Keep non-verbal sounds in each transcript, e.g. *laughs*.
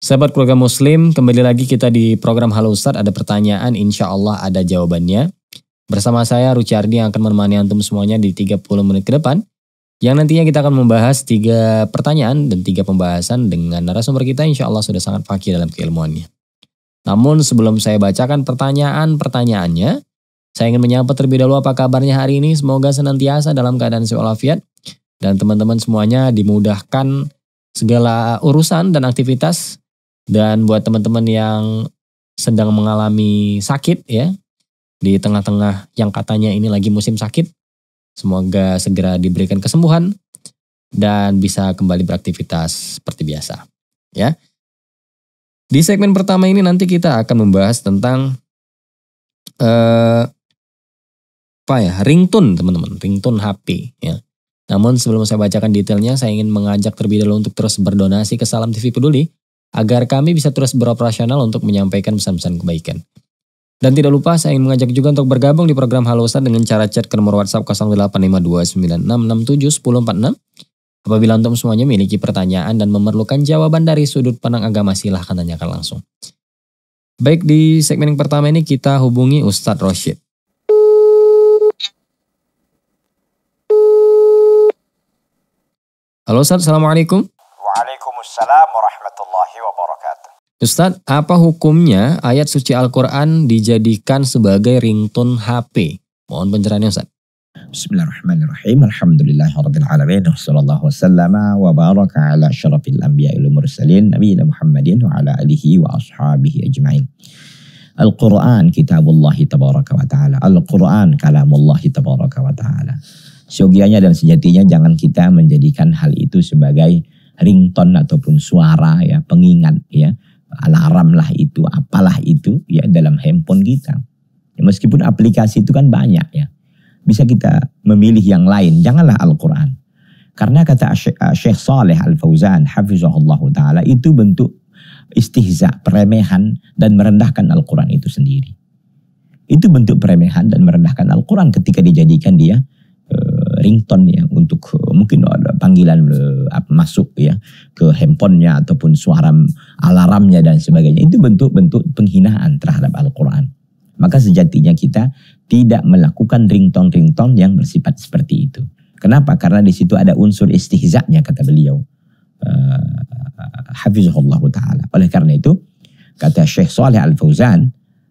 Sahabat keluarga muslim, kembali lagi kita di program Halo Ustadz. Ada pertanyaan, insya Allah ada jawabannya. Bersama saya, Rucardi yang akan menemani Antum semuanya di 30 menit ke depan. Yang nantinya kita akan membahas tiga pertanyaan dan tiga pembahasan dengan narasumber kita insya Allah sudah sangat fakir dalam keilmuannya. Namun sebelum saya bacakan pertanyaan-pertanyaannya, saya ingin menyapa terlebih dahulu apa kabarnya hari ini. Semoga senantiasa dalam keadaan seolafiat dan teman-teman semuanya dimudahkan segala urusan dan aktivitas dan buat teman-teman yang sedang mengalami sakit ya, di tengah-tengah yang katanya ini lagi musim sakit, semoga segera diberikan kesembuhan dan bisa kembali beraktivitas seperti biasa. Ya. Di segmen pertama ini nanti kita akan membahas tentang eh, apa ya ringtone teman-teman, ringtone HP ya. Namun sebelum saya bacakan detailnya, saya ingin mengajak terlebih dahulu untuk terus berdonasi ke Salam TV Peduli agar kami bisa terus beroperasional untuk menyampaikan pesan-pesan kebaikan. Dan tidak lupa saya ingin mengajak juga untuk bergabung di program Halo Ustaz dengan cara chat ke nomor WhatsApp 085296671046. Apabila untuk semuanya memiliki pertanyaan dan memerlukan jawaban dari sudut pandang agama silahkan tanyakan langsung. Baik di segmen yang pertama ini kita hubungi Ustadz Roshid. Halo Ustadz, Assalamualaikum. Waalaikumsalam warahmatullahi wabarakatuh. Ustadz, apa hukumnya ayat suci Al-Quran dijadikan sebagai ringtone HP? Mohon pencerahannya Ustadz. Bismillahirrahmanirrahim. Alhamdulillahirrahmanirrahim. rabbil warahmatullahi wabarakatuh. wa baraka ala syarafil anbiya ilu mursalin Nabi Muhammadin wa ala alihi wa ashabihi ajmain. Al-Qur'an kitabullah tabaraka wa taala. Al-Qur'an kalamullah tabaraka wa taala. Seyogianya dan sejatinya jangan kita menjadikan hal itu sebagai ringtone ataupun suara ya pengingat ya alarm lah itu apalah itu ya dalam handphone kita ya, meskipun aplikasi itu kan banyak ya bisa kita memilih yang lain janganlah Al-Quran karena kata Syekh eh, Saleh Al-Fauzan hafizahullah ta'ala itu bentuk istihza peremehan dan merendahkan Al-Quran itu sendiri itu bentuk peremehan dan merendahkan Al-Quran ketika dijadikan dia ringtone ya untuk eh, mungkin ada panggilan eh, masuk ya ke handphonenya ataupun suara alarmnya dan sebagainya itu bentuk-bentuk penghinaan terhadap Al-Quran. Maka sejatinya kita tidak melakukan ringtone-ringtone yang bersifat seperti itu. Kenapa? Karena di situ ada unsur istihzaknya kata beliau. Uh, eh, Hafizullah Ta'ala. Oleh karena itu kata Syekh Saleh Al-Fauzan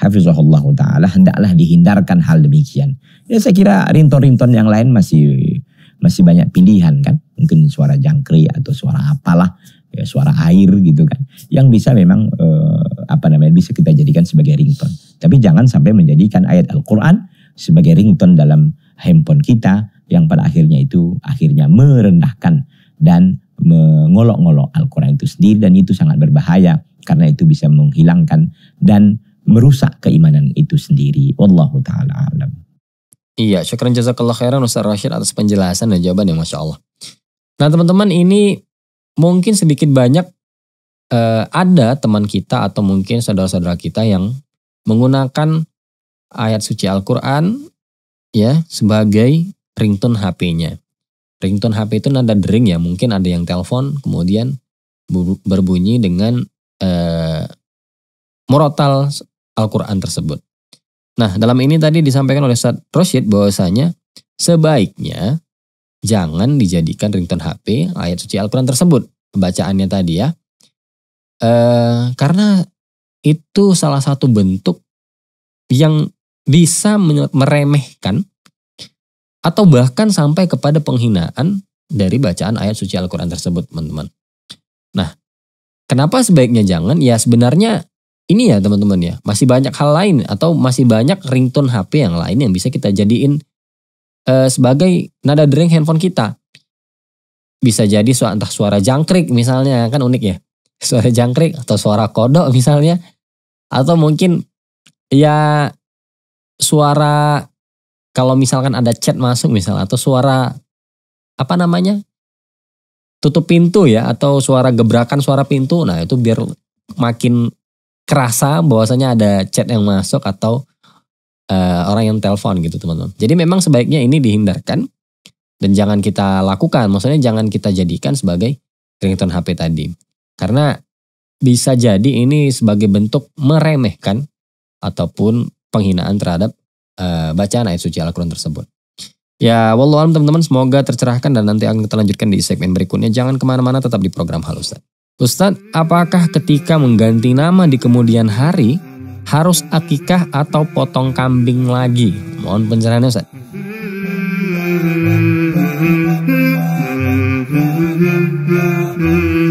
hafizahullah ta'ala, hendaklah dihindarkan hal demikian. Ya saya kira rinton-rinton yang lain masih masih banyak pilihan kan. Mungkin suara jangkrik atau suara apalah, ya suara air gitu kan. Yang bisa memang eh, apa namanya bisa kita jadikan sebagai rington. Tapi jangan sampai menjadikan ayat Al-Qur'an sebagai rington dalam handphone kita yang pada akhirnya itu akhirnya merendahkan dan mengolok-ngolok Al-Qur'an itu sendiri dan itu sangat berbahaya karena itu bisa menghilangkan dan merusak keimanan itu sendiri. Wallahu taala alam. Iya, syukran jazakallah khairan Ustaz Rashid atas penjelasan dan jawaban yang Masya Allah. Nah teman-teman ini mungkin sedikit banyak eh, ada teman kita atau mungkin saudara-saudara kita yang menggunakan ayat suci Al-Quran ya sebagai ringtone HP-nya. Ringtone HP itu nada dering ya, mungkin ada yang telepon kemudian berbunyi dengan eh, murotal Al-Quran tersebut. Nah, dalam ini tadi disampaikan oleh Ustaz Rosyid bahwasanya sebaiknya jangan dijadikan ringtone HP ayat suci Al-Quran tersebut. Bacaannya tadi ya. E, karena itu salah satu bentuk yang bisa meremehkan atau bahkan sampai kepada penghinaan dari bacaan ayat suci Al-Quran tersebut, teman-teman. Nah, kenapa sebaiknya jangan? Ya sebenarnya ini ya teman-teman ya, masih banyak hal lain atau masih banyak ringtone HP yang lain yang bisa kita jadiin uh, sebagai nada dering handphone kita. Bisa jadi suara entah suara jangkrik misalnya kan unik ya. *laughs* Suara jangkrik atau suara kodok misalnya atau mungkin ya suara kalau misalkan ada chat masuk misal atau suara apa namanya tutup pintu ya atau suara gebrakan suara pintu nah itu biar makin kerasa bahwasanya ada chat yang masuk atau uh, orang yang telepon gitu teman-teman. Jadi memang sebaiknya ini dihindarkan dan jangan kita lakukan. Maksudnya jangan kita jadikan sebagai ringtone HP tadi. Karena bisa jadi ini sebagai bentuk meremehkan ataupun penghinaan terhadap uh, bacaan ayat suci Al-Qur'an tersebut. Ya, wallahualam teman-teman semoga tercerahkan dan nanti akan kita lanjutkan di segmen berikutnya. Jangan kemana-mana tetap di program Halusan. Ustadz, apakah ketika mengganti nama di kemudian hari harus akikah atau potong kambing lagi? Mohon pencerahannya Ustadz. Mm-hmm.